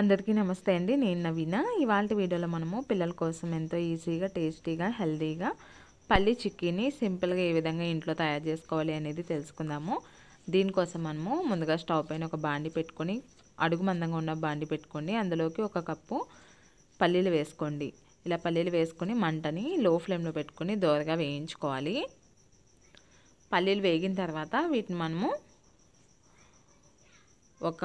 అందరికీ నమస్తే అండి నేను నవీన ఇవాళ వీడియోలో మనము పిల్లల కోసం ఎంతో ఈజీగా టేస్టీగా హెల్దీగా పల్లి చిక్కీని సింపుల్గా ఏ విధంగా ఇంట్లో తయారు చేసుకోవాలి అనేది తెలుసుకుందాము దీనికోసం మనము ముందుగా స్టవ్ పైన ఒక బాండి పెట్టుకొని అడుగు మందంగా ఉన్న బాండి పెట్టుకోండి అందులోకి ఒక కప్పు పల్లీలు వేసుకోండి ఇలా పల్లీలు వేసుకొని మంటని లో ఫ్లేమ్లో పెట్టుకొని దోరగా వేయించుకోవాలి పల్లీలు వేగిన తర్వాత వీటిని మనము ఒక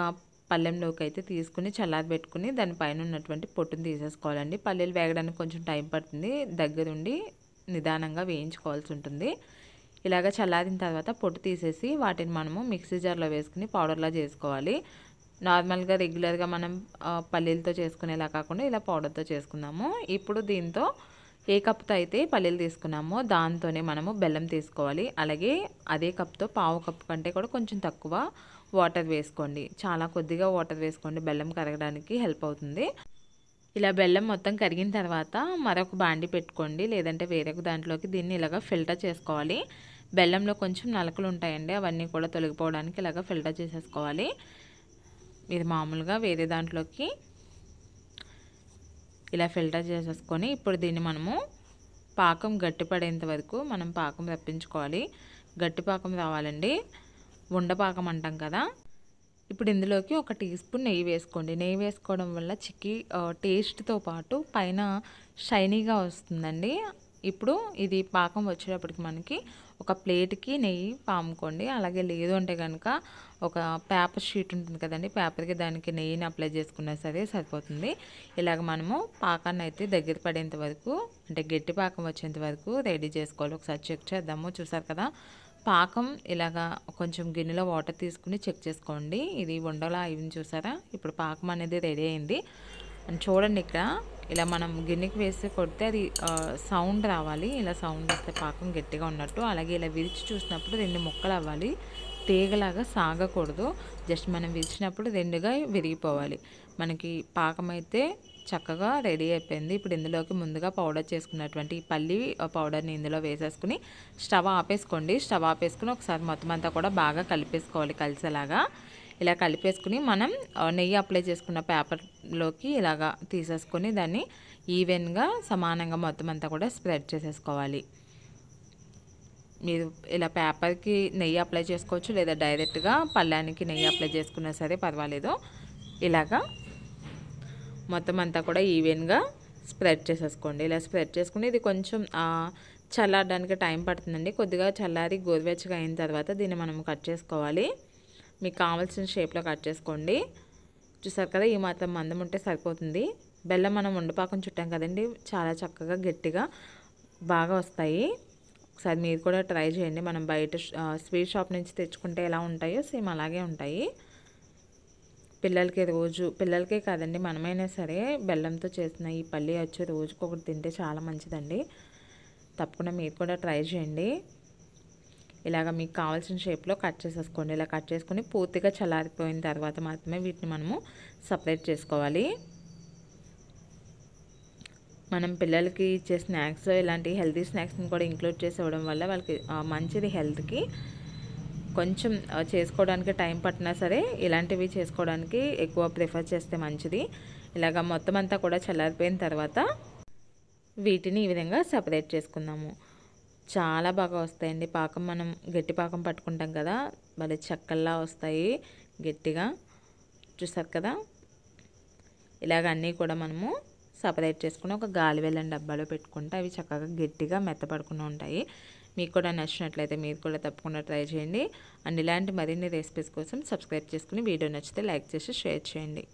పళ్ళెంలోకి అయితే తీసుకుని చల్లారి పెట్టుకుని దానిపైన ఉన్నటువంటి పొట్టును తీసేసుకోవాలండి పల్లీలు వేగడానికి కొంచెం టైం పడుతుంది దగ్గరుండి నిదానంగా వేయించుకోవాల్సి ఉంటుంది ఇలాగ చల్లారిన తర్వాత పొట్టు తీసేసి వాటిని మనము మిక్సీ జార్లో వేసుకుని పౌడర్లా చేసుకోవాలి నార్మల్గా రెగ్యులర్గా మనం పల్లీలతో చేసుకునేలా కాకుండా ఇలా పౌడర్తో చేసుకుందాము ఇప్పుడు దీంతో ఏ కప్తో అయితే పల్లీలు తీసుకున్నామో దాంతోనే మనము బెల్లం తీసుకోవాలి అలాగే అదే కప్తో పావు కప్పు కంటే కూడా కొంచెం తక్కువ వాటర్ వేసుకోండి చాలా కొద్దిగా వాటర్ వేసుకోండి బెల్లం కరగడానికి హెల్ప్ అవుతుంది ఇలా బెల్లం మొత్తం కరిగిన తర్వాత మరొక బాండి పెట్టుకోండి లేదంటే వేరొక దాంట్లోకి దీన్ని ఇలాగ ఫిల్టర్ చేసుకోవాలి బెల్లంలో కొంచెం నలకలు ఉంటాయండి అవన్నీ కూడా తొలగిపోవడానికి ఇలాగ ఫిల్టర్ చేసేసుకోవాలి మీరు మామూలుగా వేరే దాంట్లోకి ఇలా ఫిల్టర్ చేసేసుకొని ఇప్పుడు దీన్ని మనము పాకం గట్టిపడేంత వరకు మనం పాకం రప్పించుకోవాలి గట్టి పాకం రావాలండి ఉండపాకం అంటాం కదా ఇప్పుడు ఇందులోకి ఒక టీ స్పూన్ నెయ్యి వేసుకోండి నెయ్యి వేసుకోవడం వల్ల చికీ టేస్ట్తో పాటు పైన షైనీగా వస్తుందండి ఇప్పుడు ఇది పాకం వచ్చేటప్పటికి మనకి ఒక ప్లేట్కి నెయ్యి పాముకోండి అలాగే లేదు అంటే కనుక ఒక పేపర్ షీట్ ఉంటుంది కదండి పేపర్కి దానికి నెయ్యిని అప్లై చేసుకున్నా సరే సరిపోతుంది ఇలాగ మనము పాకాన్ని అయితే దగ్గర పడేంత వరకు అంటే గట్టి పాకం వచ్చేంత వరకు రెడీ చేసుకోవాలి ఒకసారి చెక్ చేద్దాము చూసారు కదా పాకం ఇలాగా కొంచెం గిన్నెలో వాటర్ తీసుకుని చెక్ చేసుకోండి ఇది ఉండలా అయింది చూసారా ఇప్పుడు పాకం అనేది రెడీ అయింది అండ్ చూడండి ఇక్కడ ఇలా మనం గిన్నెకి వేసి కొడితే అది సౌండ్ రావాలి ఇలా సౌండ్ వస్తే పాకం గట్టిగా ఉన్నట్టు అలాగే ఇలా విరిచి చూసినప్పుడు రెండు ముక్కలు అవ్వాలి తీగలాగా సాగకూడదు జస్ట్ మనం విరిచినప్పుడు రెండుగా విరిగిపోవాలి మనకి పాకం అయితే చక్కగా రెడీ అయిపోయింది ఇప్పుడు ఇందులోకి ముందుగా పౌడర్ చేసుకున్నటువంటి పల్లి పౌడర్ని ఇందులో వేసేసుకుని స్టవ్ ఆపేసుకోండి స్టవ్ ఆపేసుకుని ఒకసారి మొత్తం అంతా కూడా బాగా కలిపేసుకోవాలి కలిసేలాగా ఇలా కలిపేసుకుని మనం నెయ్యి అప్లై చేసుకున్న పేపర్లోకి ఇలాగా తీసేసుకొని దాన్ని ఈవెన్గా సమానంగా మొత్తం అంతా కూడా స్ప్రెడ్ చేసేసుకోవాలి మీరు ఇలా పేపర్కి నెయ్యి అప్లై చేసుకోవచ్చు లేదా డైరెక్ట్గా పళ్ళానికి నెయ్యి అప్లై చేసుకున్నా సరే పర్వాలేదు ఇలాగా మొత్తం అంతా కూడా ఈవెన్గా స్ప్రెడ్ చేసేసుకోండి ఇలా స్ప్రెడ్ చేసుకుని ఇది కొంచెం చల్లారడానికి టైం పడుతుందండి కొద్దిగా చల్లారి గోరువెచ్చగా అయిన తర్వాత దీన్ని మనం కట్ చేసుకోవాలి మీకు కావాల్సిన షేప్లో కట్ చేసుకోండి చూసారు కదా ఈ మాత్రం మందం ఉంటే సరిపోతుంది బెల్లం మనం ఉండపాకం చుట్టాం కదండి చాలా చక్కగా గట్టిగా బాగా వస్తాయి ఒకసారి మీరు కూడా ట్రై చేయండి మనం బయట స్వీట్ షాప్ నుంచి తెచ్చుకుంటే ఎలా ఉంటాయో సేమ్ అలాగే ఉంటాయి పిల్లలకి రోజు పిల్లలకే కాదండి మనమైనా సరే బెల్లంతో చేసిన ఈ పల్లి వచ్చి రోజుకొకటి తింటే చాలా మంచిదండి తప్పకుండా మీరు కూడా ట్రై చేయండి ఇలాగ మీకు కావాల్సిన షేప్లో కట్ చేసేసుకోండి ఇలా కట్ చేసుకొని పూర్తిగా చల్లారిపోయిన తర్వాత మాత్రమే వీటిని మనము సపరేట్ చేసుకోవాలి మనం పిల్లలకి ఇచ్చే స్నాక్స్ ఇలాంటి హెల్తీ స్నాక్స్ని కూడా ఇంక్లూడ్ చేసి ఇవ్వడం వల్ల వాళ్ళకి మంచిది హెల్త్కి కొంచెం చేసుకోవడానికి టైం పట్టినా సరే ఇలాంటివి చేసుకోవడానికి ఎక్కువ ప్రిఫర్ చేస్తే మంచిది ఇలాగ మొత్తం అంతా కూడా చల్లారిపోయిన తర్వాత వీటిని ఈ విధంగా సపరేట్ చేసుకుందాము చాలా బాగా వస్తాయండి పాకం మనం గట్టి పాకం పట్టుకుంటాం కదా భలే చెక్కల్లా వస్తాయి గట్టిగా చూసారు కదా ఇలాగ అన్నీ కూడా మనము సపరేట్ చేసుకుని ఒక గాలి వెళ్ళని డబ్బాలో పెట్టుకుంటే అవి చక్కగా గట్టిగా మెత్తపడుకుండా ఉంటాయి మీకు కూడా నచ్చినట్లయితే మీరు కూడా తప్పకుండా ట్రై చేయండి అండ్ ఇలాంటి మరిన్ని రెసిపీస్ కోసం సబ్స్క్రైబ్ చేసుకుని వీడియో నచ్చితే లైక్ చేసి షేర్ చేయండి